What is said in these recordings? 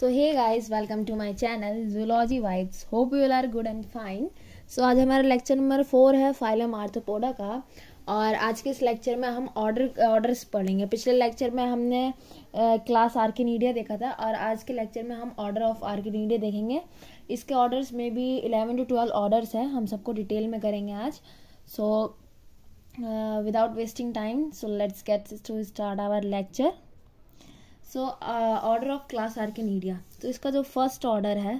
So hey guys welcome to my channel zoology vibes hope you are good and fine so आज हमारा lecture number four है phylum Arthropoda का और आज के इस लेक्चर में हम ऑर्डर ऑर्डर्स पढ़ेंगे पिछले लेक्चर में हमने क्लास आर्किनीडिया देखा था और आज के लेक्चर में हम ऑर्डर ऑफ आर्किनीडिया देखेंगे इसके ऑर्डर्स में भी इलेवन टू ट्वेल्व ऑर्डर्स हैं हम सबको डिटेल में करेंगे आज so without wasting time so let's get to start our lecture so order of class Arachnida तो इसका जो फर्स्ट ऑर्डर है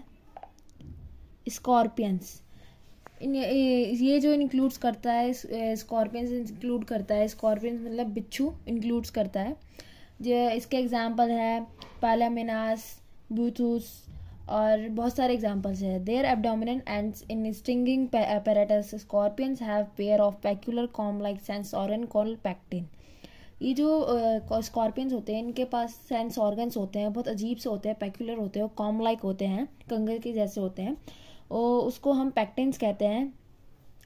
स्कॉर्पियंस ये जो इंक्लूड्स करता है स्कॉर्पियंस इंक्लूड करता है स्कॉर्पियंस मतलब बिच्छू इंक्लूड्स करता है जो इसके एग्जाम्पल है पालामिनास बूथूस और बहुत सारे एग्जाम्पल्स हैं their abdomen end in stinging apparatus scorpions have pair of peculiar comb like sense organ call pectines ये जो स्कॉर्पियंस होते हैं इनके पास सेंस ऑर्गन्स होते हैं बहुत अजीब से होते हैं पैक्यूलर होते हैं कॉम लाइक होते हैं कंगल के जैसे होते हैं और उसको हम पैक्टेंस कहते हैं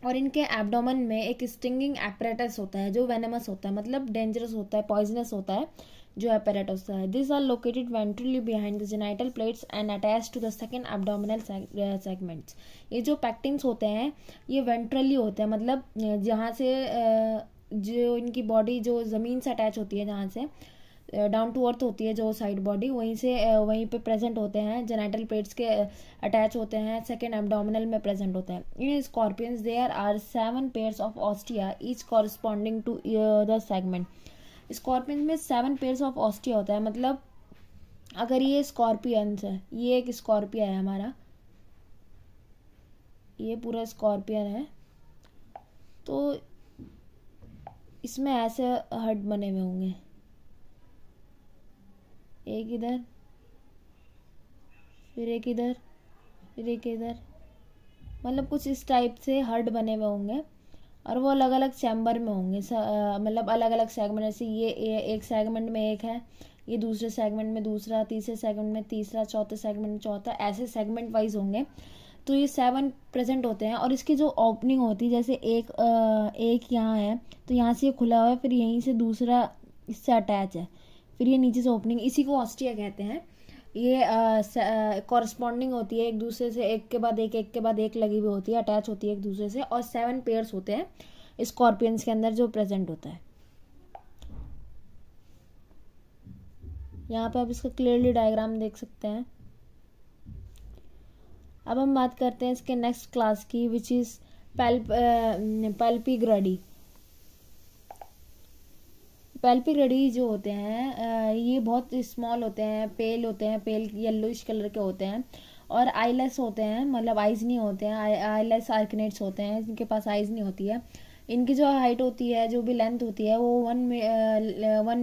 और इनके एब्डोमन में एक स्टिंगिंग एपरेटस होता है जो वेनमस होता है मतलब डेंजरस होता है पॉइजनस होता है जो एपरेटस होता है this are located ventrally behind the genital plates and attach to the second abdominal segments ये जो पैक्टिंग्स होते हैं ये वेंट्रली होते हैं मतलब जहाँ से जो इनकी बॉडी जो ज़मीन से अटैच होती है जहाँ से डाउन टू अर्थ होती है जो साइड बॉडी वहीं से वहीं पे प्रेजेंट होते हैं जेनाइटल प्लेट्स के अटैच होते हैं सेकेंड एबडोमिनल में प्रेजेंट होते हैं in scorpions there are seven pairs of ostia each corresponding to the segment scorpions में सेवन पेयर्स ऑफ ऑस्टिया होता है मतलब अगर ये स्कॉर्पियंस है ये एक स्कॉर्पिया है हमारा ये पूरा स्कॉर्पियन है तो इसमें ऐसे हड बने हुए होंगे एक इधर फिर एक इधर फिर एक इधर मतलब कुछ इस टाइप से हड बने हुए होंगे और वो अलग अलग चैम्बर में होंगे मतलब अलग अलग सेगमेंट जैसे ये ए, एक सेगमेंट में एक है ये दूसरे सेगमेंट में दूसरा तीसरे सेगमेंट में तीसरा चौथे सेगमेंट में चौथा ऐसे सेगमेंट वाइज होंगे तो ये सेवन प्रेजेंट होते हैं और इसकी जो ओपनिंग होती है जैसे एक आ, एक यहाँ है तो यहाँ से ये खुला हुआ है फिर यहीं से दूसरा इससे अटैच है फिर ये नीचे से ओपनिंग इसी को ऑस्ट्रिया कहते हैं ये कॉरस्पॉन्डिंग होती है एक दूसरे से एक के बाद एक एक के बाद एक लगी हुई होती है अटैच होती है एक दूसरे से और सेवन पेयर्स होते हैं स्कॉर्पियंस के अंदर जो प्रेजेंट होता है यहाँ पे आप इसका क्लियरली डायग्राम देख सकते हैं अब हम बात करते हैं इसके नेक्स्ट क्लास की विच इज़ पेल्प पेल्पिग्रडी पेल्पिग्रडी जो होते हैं ये बहुत स्मॉल होते हैं पेल होते हैं पेल येलोइश कलर के होते हैं और आईलेस होते हैं मतलब आइज नहीं होते हैं आईलेस आर्कनेट्स होते हैं इनके पास आइज नहीं होती है इनकी जो हाइट होती है जो भी लेंथ होती है वो वन वन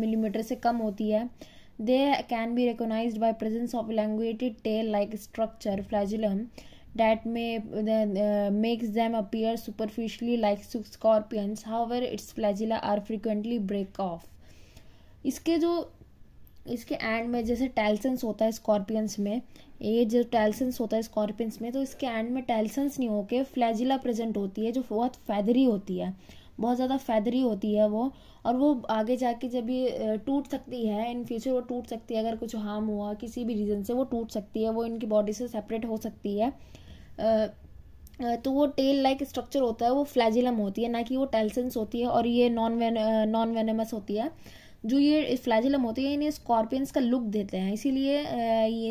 मिलीमीटर से कम होती है They can be recognized by presence of elongated tail-like structure flagellum that may then uh, makes them appear superficially like scorpions. However, its flagella are frequently break off. इसके जो इसके and में जैसे टैलसन्स होता है स्कॉर्पियंस में ये जो टैलसन्स होता है स्कॉर्पियंस में तो इसके एंड में टैलसन्स नहीं होके फ्लैजिला प्रेजेंट होती है जो बहुत फैदरी होती है बहुत ज़्यादा फैदरी होती है वो और वो आगे जाके जब ये टूट सकती है इन फ्यूचर वो टूट सकती है अगर कुछ हार्म हुआ किसी भी रीज़न से वो टूट सकती है वो इनकी बॉडी से सेपरेट हो सकती है तो वो टेल लाइक स्ट्रक्चर होता है वो फ्लैजिलम होती है ना कि वो टेल्सेंस होती है और ये नॉन वेन नॉन वेनेमस होती है जो ये फ्लैजिलम होती है इन्हें स्कॉर्पियंस का लुक देते हैं इसीलिए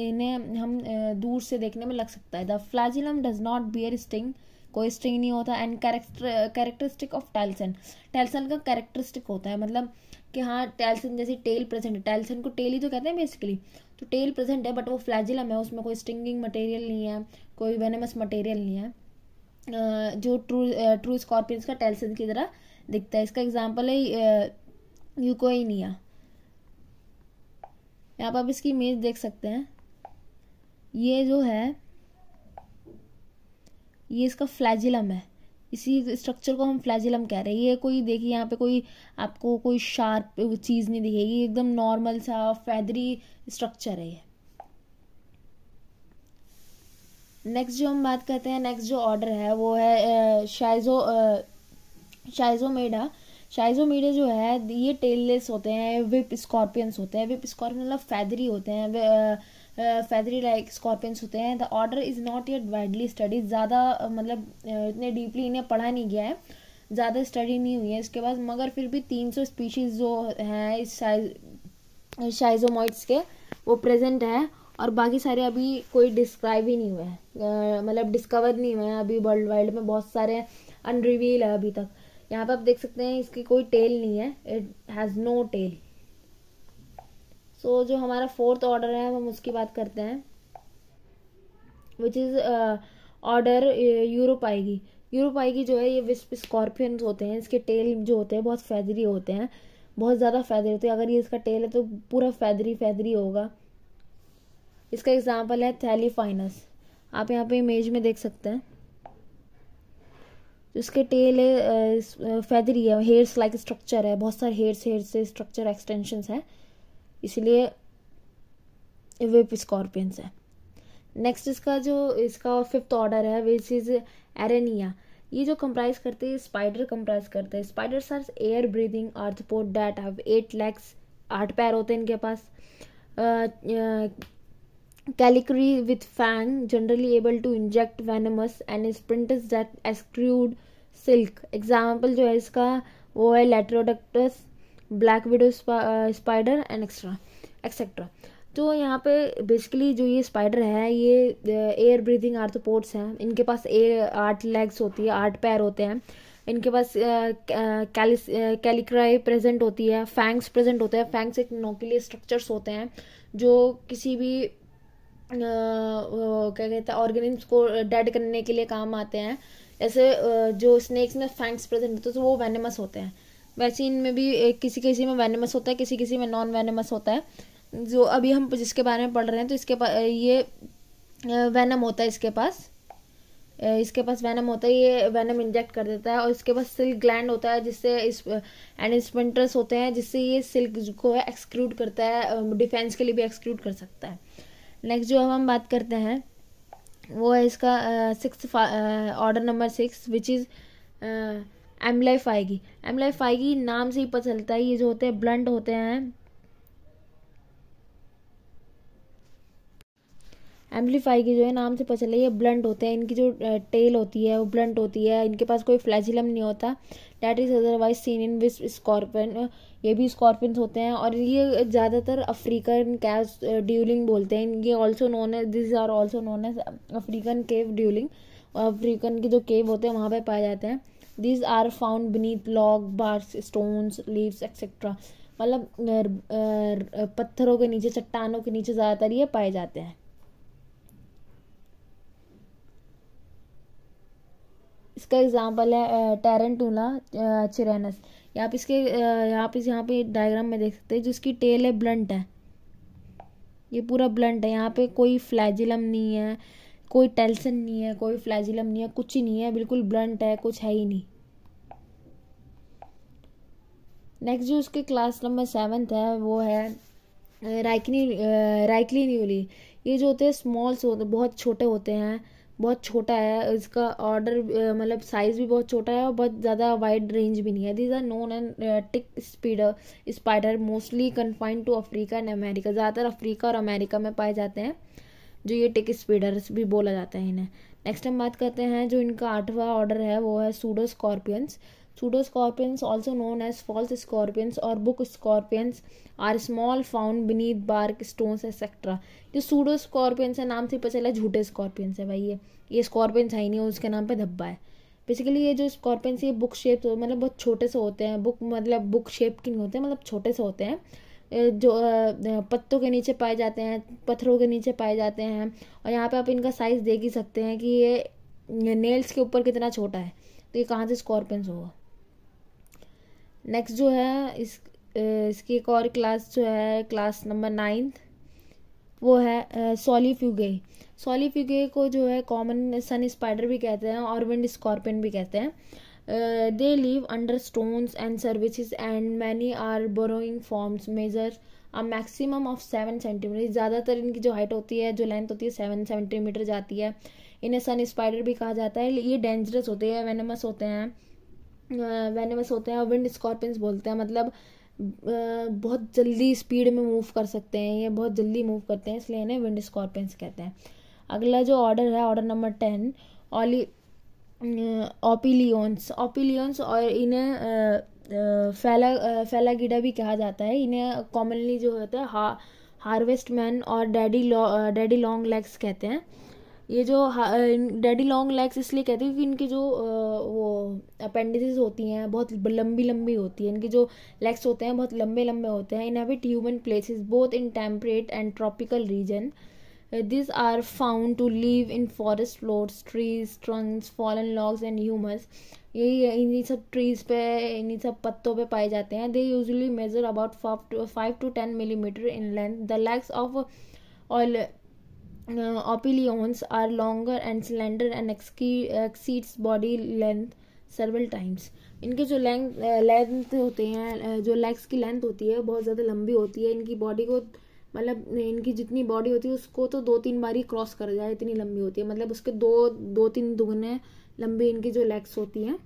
इन्हें हम दूर से देखने में लग सकता है the flagellum does not bear sting कोई स्ट्रिंग नहीं होता and character characteristic of telson telson का कैरेक्टरिस्टिक होता है मतलब कि हाँ टैलसन जैसे टेल प्रेजेंट है टैलसन को टेल ही तो कहते हैं बेसिकली तो टेल प्रेजेंट है बट वो फ्लैजिलम है उसमें कोई स्ट्रिंगिंग मटेरियल नहीं है कोई वेनमस मटेरियल नहीं है जो ट्रू ट्रू uh, स्कॉर्पियंस का टैलसन की तरह दिखता है इसका एग्जाम्पल है यूकोइनिया यहाँ पर आप इसकी इमेज देख सकते हैं ये जो है ये इसका फ्लैजिलम है इसी स्ट्रक्चर को हम फ्लैजिलम कह रहे हैं ये कोई देखिए यहाँ पे कोई आपको कोई शार्प चीज़ नहीं दिखेगी एकदम नॉर्मल सा फैदरी स्ट्रक्चर है ये नेक्स्ट जो हम बात करते हैं नेक्स्ट जो ऑर्डर है वो है शाइजो शाइजोमेडा शाइजोमीडे जो है ये टेललेस होते हैं विप स्कॉर्पियंस होते हैं विप स्कॉर्पियन मतलब फैदरी होते हैं फैदरी लाइक स्कॉर्पियंस होते हैं the order is not yet widely studies ज़्यादा मतलब इतने डीपली इन्हें पढ़ा नहीं गया है ज़्यादा स्टडी नहीं हुई है इसके बाद मगर फिर भी 300 स्पीशीज़ जो हैं इस शाइज शाइजोमॉइड्स के वो प्रेजेंट हैं और बाकी सारे अभी कोई डिस्क्राइब ही नहीं हुए हैं मतलब डिस्कवर नहीं हुए हैं अभी वर्ल्ड वाइड में बहुत सारे अनरिवील है अभी तक यहाँ पर आप देख सकते हैं इसकी कोई टेल नहीं है it has no tail so तो so, जो हमारा फोर्थ ऑर्डर है हम उसकी बात करते हैं which is order Uropygi Uropygi जो है ये विस्प स्कॉर्पियंस होते हैं इसके टेल जो होते हैं बहुत फैदरी होते हैं बहुत ज़्यादा फैदरी होते हैं अगर ये इसका टेल है तो पूरा फैदरी फैदरी होगा इसका एग्जाम्पल है थैलीफाइनस आप यहाँ पे इमेज में देख सकते हैं इसके टेल है फैदरी uh, uh, है हेयर्स लाइक स्ट्रक्चर है बहुत सारे हेयर्स हेयर से स्ट्रक्चर एक्सटेंशंस है इसलिए विप स्कॉर्पियंस है नेक्स्ट इसका जो इसका फिफ्थ ऑर्डर है विच इज़ एरेनिया ये जो कंप्राइज करते हैं स्पाइडर कंप्राइज करते हैं spiders are air breathing arthropod that have eight legs आठ पैर होते हैं इनके पास chelicerae with fang generally able to inject venomous and spinnerets that extrude silk example जो है इसका वो है Latrodectus black widow spider and extra etcetera तो यहाँ पे बेसिकली जो ये स्पाइडर है ये एयर ब्रीदिंग आर्थोपोड्स हैं इनके पास एयर आठ लेग्स होती है आठ पैर होते हैं इनके पास uh, uh, कैलिस uh, कैलिक्राई प्रेजेंट होती है फैंक्स प्रेजेंट होते हैं फैंक्स एक नोकिले स्ट्रक्चर्स होते हैं जो किसी भी क्या कहते हैं ऑर्गेनिम्स को डेड करने के लिए काम आते हैं जैसे जो स्नेक्स में फैंक्स प्रेजेंट होते हैं तो वो वेनेमस होते हैं वैसे इनमें भी एक किसी किसी में वेनमस होता है किसी किसी में नॉन वेनमस होता है जो अभी हम जिसके बारे में पढ़ रहे हैं तो इसके पास ये वैनम होता है इसके पास इसके पास वैनम होता है ये वैनम इंजेक्ट कर देता है और इसके पास सिल्क ग्लैंड होता है जिससे इस एनिस्पेंटर्स होते हैं जिससे ये सिल्क को एक्सक्रूड करता है डिफेंस के लिए भी एक्सक्रूड कर सकता है नेक्स्ट जो हम बात करते हैं वो है इसका six order number six which is Amblypygi एमलाइफ आएगी नाम से ही पता चलता है ये जो होते हैं ब्लंट होते हैं एम्पलीफाई की जो है नाम से पता चला ये ब्लंट होते हैं इनकी जो टेल होती है वो ब्लंट होती है इनके पास कोई फ्लैजिलम नहीं होता that is otherwise seen in whip scorpion ये भी स्कॉर्पियंस होते हैं और ये ज़्यादातर अफ्रीकन कैस ड्यूलिंग बोलते हैं ये ऑल्सो नोन है दिस आर ऑल्सो नोन है अफ्रीकन केव ड्यूलिंग अफ्रीकन के जो केव होते हैं वहाँ पर पाए जाते हैं these are found beneath log barks stones leaves etcetera मतलब पत्थरों के नीचे चट्टानों के नीचे ज़्यादातर ये पाए जाते हैं इसका एग्जांपल है टेरेंटूला चिरेनस यहाँ पे इसके यहाँ पे यहाँ पे डायग्राम में देख सकते हैं जिसकी टेल है ब्लंट है ये पूरा ब्लंट है यहाँ पे कोई फ्लैजिलम नहीं है कोई टेल्सन नहीं है कोई फ्लैजिलम नहीं है कुछ ही नहीं है बिल्कुल ब्लंट है कुछ है ही नहीं नेक्स्ट जो उसके क्लास नंबर सेवन्थ है वो है राइकनी राइकली न्यूली ये जो होते हैं स्मॉल्स होते बहुत छोटे होते हैं बहुत छोटा है इसका ऑर्डर मतलब साइज़ भी बहुत छोटा है और बहुत ज़्यादा वाइड रेंज भी नहीं है this are known and tick spider spider mostly confined to Africa and America ज़्यादातर अफ्रीका और अमेरिका में पाए जाते हैं जो ये टेक स्पीडर्स भी बोला जाता है इन्हें नेक्स्ट हम बात करते हैं जो इनका आठवां ऑर्डर है वो है pseudoscorpions pseudoscorpions also known as false scorpions और book scorpions are small found beneath bark stones etcetera जो सूडो स्कॉर्पियंस है नाम से पता चला झूठे स्कॉर्पियंस है भाई ये ये स्कॉर्पियंस है ही नहीं उसके नाम पे धब्बा है बेसिकली ये जो स्कॉर्पियंस ये बुक शेप मतलब बहुत छोटे से होते हैं बुक मतलब बुक शेप के नहीं होते मतलब छोटे से होते हैं जो पत्तों के नीचे पाए जाते हैं पत्थरों के नीचे पाए जाते हैं और यहाँ पे आप इनका साइज़ देख ही सकते हैं कि ये नेल्स के ऊपर कितना छोटा है तो ये कहाँ से स्कॉर्पियंस होगा नेक्स्ट जो है इस इसकी एक और क्लास जो है क्लास नंबर नाइन्थ वो है सॉलीफ्यूगे सॉलीफ्यूगे को जो है कॉमन सन स्पाइडर भी कहते हैं और विंड स्कॉर्पियन भी कहते हैं Uh, they live under stones and services and many are burrowing forms measure a maximum of seven centimetre ज़्यादातर इनकी जो हाइट होती है जो लेंथ होती है सेवन सेंटीमीटर जाती है इन्हें सन स्पाइडर भी कहा जाता है ये डेंजरस होते हैं वेनमस होते हैं वेनमस uh, होते हैं और विंड स्कॉर्पियंस बोलते हैं मतलब uh, बहुत जल्दी स्पीड में मूव कर सकते हैं ये बहुत जल्दी मूव करते हैं इसलिए इन्हें विंड स्कॉर्पियंस कहते हैं अगला जो ऑर्डर है ऑर्डर नंबर टेन ऑली ओपिलियंस ओपिलियंस और इन्हें फैला फैला गिडा भी कहा जाता है इन्हें कॉमनली जो होता है हा हार्वेस्ट मैन और डैडी लॉ डैडी लॉन्ग लेग्स कहते हैं ये जो डैडी लॉन्ग लेग्स इसलिए कहते हैं क्योंकि इनकी जो वो अपेंडिसेस होती हैं बहुत लंबी लंबी होती है इनके जो लेग्स होते हैं बहुत लंबे लंबे होते हैं in inhabit human places both in temperate and tropical region these are found to live in forest floors trees trunks fallen logs and humus यही इन्हीं सब ट्रीज पे इन्हीं सब पत्तों पे पाए जाते हैं they usually measure about five to ten millimetre in length the legs of all opilions are longer and slender and exceeds body length several times इनके जो लेंथ लेंथ होते हैं जो लेग्स की लेंथ होती है बहुत ज़्यादा लंबी होती है इनकी बॉडी को मतलब इनकी जितनी बॉडी होती है उसको तो दो तीन बार ही क्रॉस कर जाए इतनी लंबी होती है मतलब उसके दो दो तीन दुगने लंबी इनकी जो लेग्स होती हैं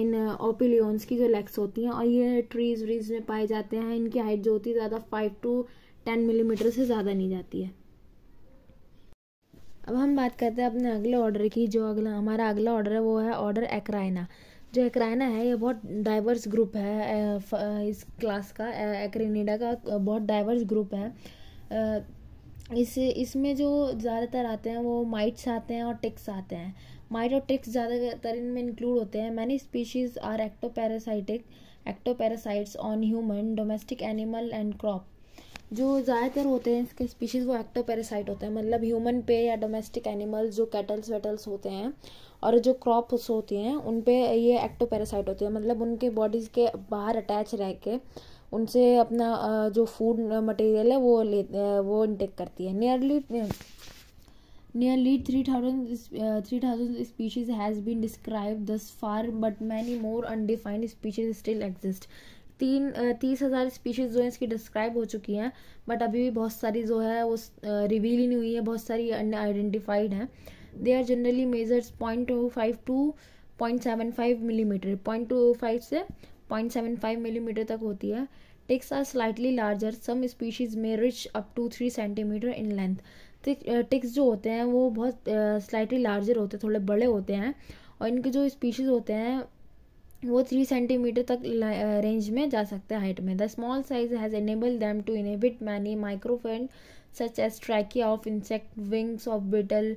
इन ओपिलियंस की जो लेग्स होती हैं और ये ट्रीज व्रीज में पाए जाते हैं इनकी हाइट जो होती है ज़्यादा फाइव टू टेन मिलीमीटर से ज़्यादा नहीं जाती है अब हम बात करते हैं अपने अगले ऑर्डर की जो अगला हमारा अगला ऑर्डर है वो है ऑर्डर एक्राइना जो एकराना है ये बहुत डाइवर्स ग्रुप है इस क्लास का एक्रेनिडा का बहुत डाइवर्स ग्रुप है इस इसमें जो ज़्यादातर आते हैं वो माइट्स आते हैं और टिक्स आते हैं माइट और टिक्स ज़्यादातर इनमें इंक्लूड होते हैं many species are ectoparasitic ectoparasites on human domestic animal and crop जो ज़्यादातर होते हैं इसके स्पीशीज़ वो एक्टो पैरासाइट होते हैं मतलब ह्यूमन पे या डोमेस्टिक एनिमल्स जो कैटल्स वेटल्स होते हैं और जो क्रॉप्स होती हैं उन पे ये एक्टो पैरासाइट होते हैं मतलब उनके बॉडीज़ के बाहर अटैच रह के उनसे अपना जो फूड मटेरियल है वो ले वो इनटेक करती है nearly nearly three thousand three thousand species has been describe thus far but many more undefined species still exist तीन तीस हज़ार स्पीशीज़ जो हैं इसकी डिस्क्राइब हो चुकी हैं बट अभी भी बहुत सारी जो है वो रिवील ही नहीं हुई है बहुत सारी अन आइडेंटिफाइड हैं they are generally measures point two five to point seven five millimetre point two five से पॉइंट सेवन फाइव मिलीमीटर तक होती है ticks are slightly larger some species में reach up to three centimetre in length ticks जो होते हैं वो बहुत स्लाइटली लार्जर होते हैं थोड़े बड़े होते हैं और इनके जो स्पीशीज़ होते हैं वो थ्री सेंटीमीटर तक रेंज में जा सकते हैं हाइट में the small size has enable them to inhibit many microhabitats such as trachea of insect wings of beetle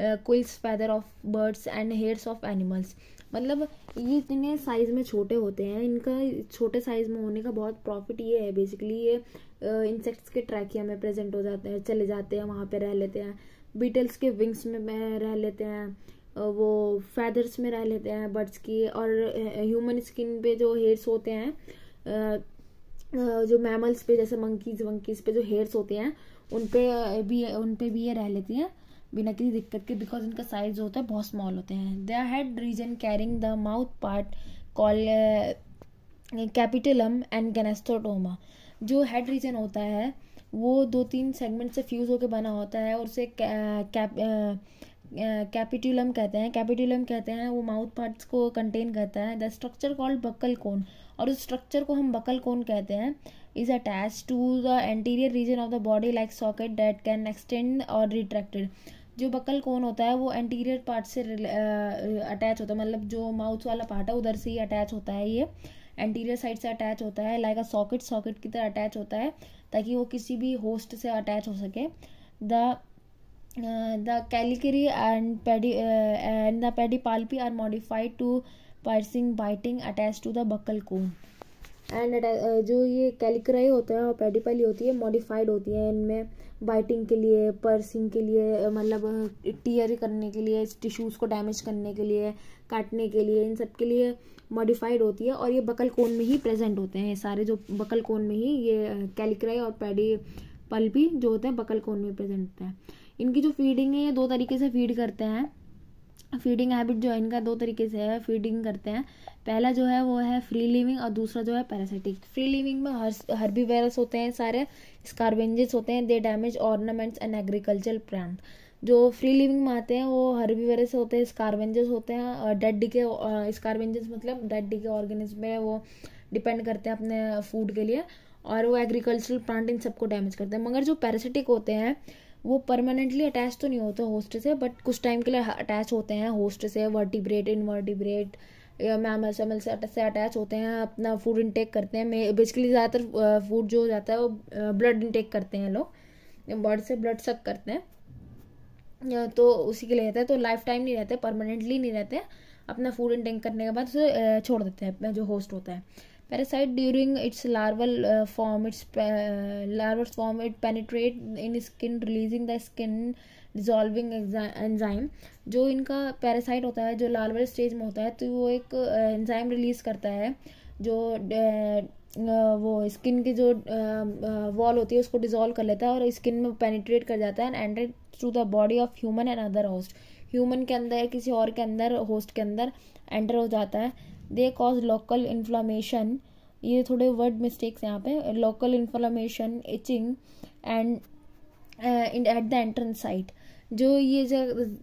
quills feather of birds and hairs of animals मतलब ये इतने साइज़ में छोटे होते हैं इनका छोटे साइज़ में होने का बहुत प्रॉफिट ये है बेसिकली ये इंसेक्ट्स के ट्रैकिया में प्रेजेंट हो जाते हैं चले जाते हैं वहाँ पे रह लेते हैं बीटल्स के विंग्स में रह लेते हैं वो फैदर्स में रह लेते हैं बर्ड्स की और ह्यूमन स्किन पे जो हेयर्स होते हैं जो मैमल्स पे जैसे मंकीज वंकीज पे जो हेयर्स होते हैं उन पे भी उन पे भी ये रह लेती हैं बिना किसी दिक्कत के बिकॉज इनका साइज होता है बहुत स्मॉल होते हैं they head region carrying the mouth part call capitulum and gnathosoma जो हेड रीजन होता है वो दो तीन सेगमेंट से फ्यूज़ होकर बना होता है और उसे कैप कैपिटुलम कहते हैं कैपिटुलम कहते हैं वो माउथ पार्ट्स को कंटेन करता है the structure called buccal cone और उस स्ट्रक्चर को हम बकल कोन कहते हैं is attach to the anterior region of the body like socket that can extend और रिट्रैक्टेड जो बकल कोन होता है वो एंटीरियर पार्ट से अटैच होता है मतलब जो माउथ वाला पार्ट है उधर से ही अटैच होता है ये एंटीरियर साइड से अटैच होता है लाइक अ सॉकेट सॉकेट की तरह अटैच होता है ताकि वो किसी भी होस्ट से अटैच हो सके द द कैलिकरी एंड पेडी and the pedipalpi are modified to piercing biting attach to the buccal cone and जो ये कैलिक्राई होता है और पेडिपली होती है मॉडिफाइड होती है इनमें बाइटिंग के लिए पर्सिंग के लिए मतलब टीयर uh, करने के लिए टिश्यूज़ को डैमेज करने के लिए काटने के लिए इन सब के लिए मॉडिफाइड होती है और ये बकल कोन में ही प्रेजेंट होते हैं सारे जो बकल कोन में ही ये कैलिक्राई uh, और पेडी पल भी जो होते हैं बकल कोन में प्रेजेंट होते हैं इनकी जो फीडिंग है ये दो तरीके से फीड करते हैं फीडिंग हैबिट जो है इनका दो तरीके से है फीडिंग करते हैं पहला जो है वो है फ्री लिविंग और दूसरा जो है पैरासिटिक फ्री लिविंग में हर वायरस होते हैं सारे स्कारबेंजेस होते हैं they damage ornaments and agriculture plant जो फ्री लिविंग में आते हैं वो वायरस होते हैं स्कारबेंजेस होते हैं और डेड के स्कारबेंजेस मतलब डेड के ऑर्गेनिज्म में वो डिपेंड करते हैं अपने फूड के लिए और वो एग्रीकल्चरल प्लांट इन सबको डैमेज करते हैं मगर जो पैरासिटिक होते हैं वो परमानेंटली अटैच तो नहीं होते होस्ट से बट कुछ टाइम के लिए अटैच होते हैं होस्ट से वर्टिब्रेट इनवर्टिब्रेट या मैमल सैमल से अटैच होते हैं अपना फूड इनटेक करते हैं बेसिकली ज़्यादातर फूड जो जाता है वो ब्लड इनटेक करते हैं लोग बॉडी से ब्लड सक करते हैं तो उसी के लिए रहता है तो लाइफ टाइम नहीं रहते परमानेंटली नहीं रहते अपना फूड इनटेक करने के बाद उसे छोड़ देते हैं जो होस्ट होता है parasite during its larval uh, form its uh, larval form it penetrate in skin releasing the skin dissolving enzyme जो इनका पैरासाइट होता है जो लार्वल स्टेज में होता है तो वो एक एंजाइम uh, रिलीज़ करता है जो uh, uh, वो स्किन की जो वॉल होती है उसको डिजोल्व कर लेता है और स्किन में पेनिट्रेट कर जाता है and enter through the body of human and other host human के अंदर किसी और के अंदर होस्ट के अंदर एंटर हो जाता है दे कॉज लोकल इन्फ्लामेशन ये थोड़े वर्ड मिस्टेक्स यहाँ पे local inflammation itching and at the entrance site जो ये जो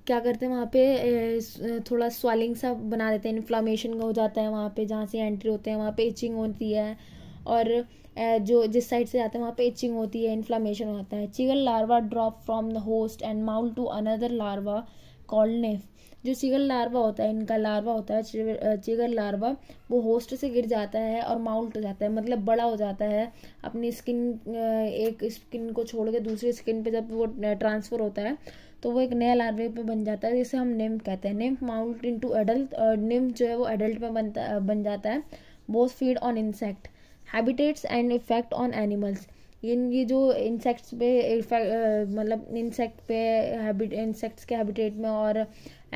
क्या करते हैं वहाँ पे uh, थोड़ा स्वालिंग सा बना देते हैं इन्फ्लामेशन हो जाता है वहाँ पे जहाँ से एंट्री होते हैं वहाँ पे इचिंग होती है और uh, जो जिस साइड से जाते हैं वहाँ पे इचिंग होती है इन्फ्लामेशन होता है chigger larva drop from the host and moult to another larva called nymph जो चिगल लार्वा होता है इनका लार्वा होता है चिगल लार्वा वो होस्ट से गिर जाता है और माउंट हो जाता है मतलब बड़ा हो जाता है अपनी स्किन एक स्किन को छोड़ के दूसरी स्किन पे जब वो ट्रांसफ़र होता है तो वो एक नया लार्वे पे बन जाता है जिसे हम नेम कहते हैं नेम माउंट टू एडल्ट और नेम जो है वो एडल्ट में बनता बन जाता है both feed on insect habitats and effect on animals in ये जो इंसेक्ट्स पे इफेक्ट मतलब इंसेक्ट पे हैबिट इंसेक्ट्स के हैबिटेट में और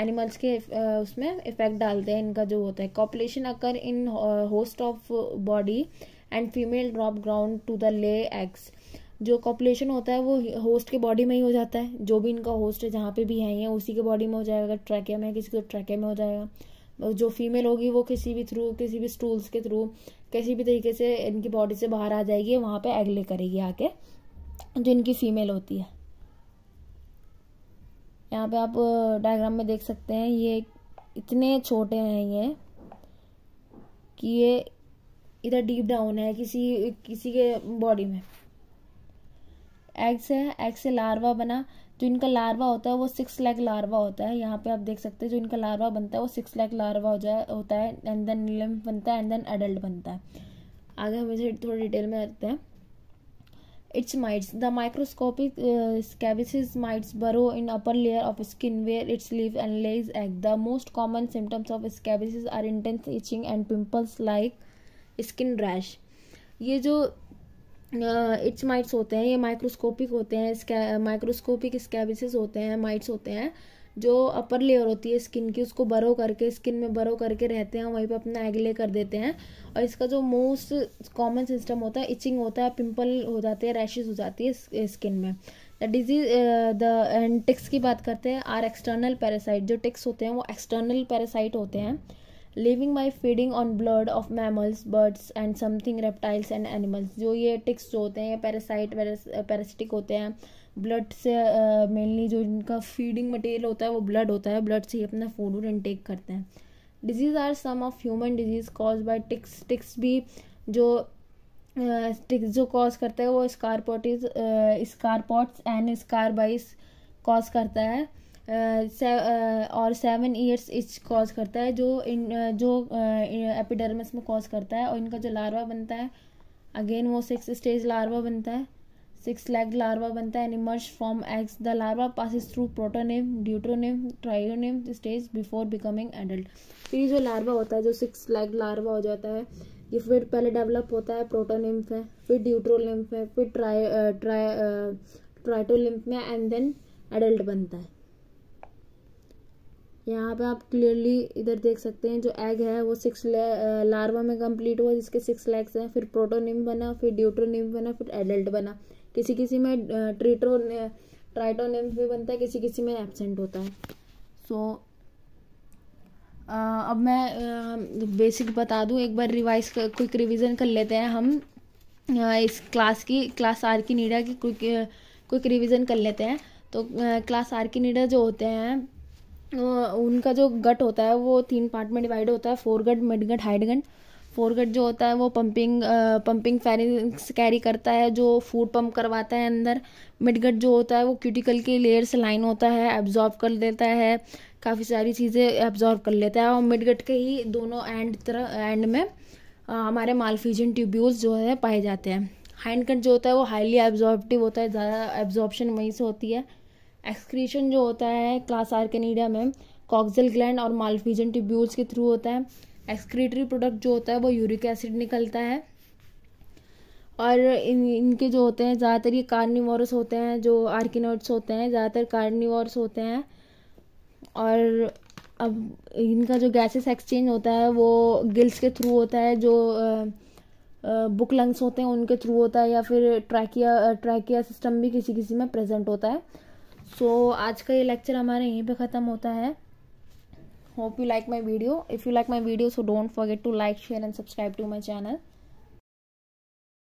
एनिमल्स के उसमें इफेक्ट डालते हैं इनका जो होता है copulation occur in host of body and female drop ground to the lay eggs जो कॉपुलेशन होता है वो होस्ट के बॉडी में ही हो जाता है जो भी इनका होस्ट है जहाँ पे भी है ये उसी के बॉडी में हो जाएगा अगर ट्रैकिया में किसी को ट्रैकिया में हो जाएगा जो फीमेल होगी वो किसी भी थ्रू किसी भी स्टूल्स के थ्रू किसी भी तरीके से इनकी बॉडी से बाहर आ जाएगी वहाँ पर एग ले करेगी आके जो इनकी फीमेल होती है यहाँ पे आप डायग्राम में देख सकते हैं ये इतने छोटे हैं ये कि ये इधर डीप डाउन है किसी किसी के बॉडी में एग्स है एग से लार्वा बना जो इनका लार्वा होता है वो सिक्स लैक लार्वा होता है यहाँ पे आप देख सकते हैं जो इनका लार्वा बनता है वो सिक्स लैक लार्वा हो जाए होता है एंड देन बनता है एंड देन एडल्ट बनता है आगे हम इसे थोड़ी डिटेल में रहते हैं Its mites. The microscopic uh, scabious mites burrow in upper layer of skin where its leaves and legs act. The most common symptoms of scabies are intense itching and pimples like skin rash. ये जो it's uh, mites होते हैं ये microscopic होते हैं microscopic स्कैबिसेस होते हैं mites होते हैं जो अपर लेयर होती है स्किन की उसको बरो करके स्किन में बरो करके रहते हैं वहीं पर अपना एग ले कर देते हैं और इसका जो मोस्ट कॉमन सिस्टम होता है इचिंग होता है पिंपल हो जाते हैं रैशेज हो जाती है स्किन eh, में the disease the and ticks की बात करते हैं आर एक्सटर्नल पैरासाइट जो टिक्स होते हैं वो एक्सटर्नल पैरासाइट होते हैं living by feeding on blood of mammals birds and something reptiles and animals जो ये टिक्स जो होते हैं पैरासाइट पैरासिटिक होते हैं ब्लड से मेनली जो इनका फीडिंग मटेरियल होता है वो ब्लड होता है ब्लड से ही अपना फूड वूड इनटेक करते हैं disease are some of human disease cause by ticks ticks भी जो टिक्स जो कॉज करता है वो स्कारपोटिस स्कारपॉट्स एंड स्कारबाइस कॉज करता है और सेवन ईयर्स इच कॉज करता है जो इन जो एपिडर्मस में कॉज करता है और इनका जो लार्वा बनता है अगेन वो सिक्स स्टेज लार्वा बनता है सिक्स लैग लार्वा बनता है एनिमर्स from eggs the larva passes through protonymph ड्यूट्रोनेम tritonymph stage before becoming adult फिर जो लार्वा होता है जो सिक्स लैग लार्वा हो जाता है ये फिर पहले डेवलप होता है प्रोटोलिम्फ है फिर ड्यूट्रोलिम्फ है फिर ट्राई ट्राई ट्राइटोलिम्फ में एंड देन एडल्ट बनता है यहाँ पे आप क्लियरली इधर देख सकते हैं जो एग है वो सिक्स लार्वा में कंप्लीट हुआ जिसके सिक्स लैग्स हैं फिर प्रोटोनिम बना फिर ड्यूट्रोनिम बना फिर एडल्ट बना किसी किसी में ट्रिटो ट्राइटोनेम्स भी बनता है किसी किसी में एबसेंट होता है सो so, अब मैं बेसिक बता दूं एक बार रिवाइज क्विक रिवीजन कर लेते हैं हम इस क्लास की क्लास आर की नीडा की क्विक क्विक रिवीजन कर लेते हैं तो क्लास आर की नीडा जो होते हैं उनका जो गट होता है वो तीन पार्ट में डिवाइड होता है fore gut mid gut hind gut foregut जो होता है वो पंपिंग पंपिंग फेरिंग्स कैरी करता है जो फूड पंप करवाता है अंदर मिडगट जो होता है वो क्यूटिकल के लेयर से लाइन होता है एब्जॉर्ब कर लेता है काफ़ी सारी चीज़ें एब्जॉर्ब कर लेता है और मिडगट के ही दोनों एंड तरह एंड में आ, हमारे मालफीजन ट्यूब्यूल्स जो है पाए जाते हैं हैंड कट जो होता है वो हाईली एब्जॉर्बटिव होता है ज़्यादा एब्जॉर्बशन वहीं से होती है एक्सक्रीशन जो होता है क्लास आर्केनीडा में कॉक्जल ग्लैंड और मालफीजन ट्यूब्यूल्स के थ्रू होता है एक्सक्रीटरी प्रोडक्ट जो होता है वो यूरिक एसिड निकलता है और इन इनके जो होते हैं ज़्यादातर ये कार्निवोरस होते हैं जो आर्किनोट्स होते हैं ज़्यादातर कार्निवोरस होते हैं और अब इनका जो गैसेस एक्सचेंज होता है वो गिल्स के थ्रू होता है जो बुक लंग्स होते हैं उनके थ्रू होता है या फिर ट्रैकिया ट्रैकिया सिस्टम भी किसी किसी में प्रेजेंट होता है सो so, आज का ये लेक्चर हमारे यहीं पे ख़त्म होता है hope you like my video if you like my video so don't forget to like share and subscribe to my channel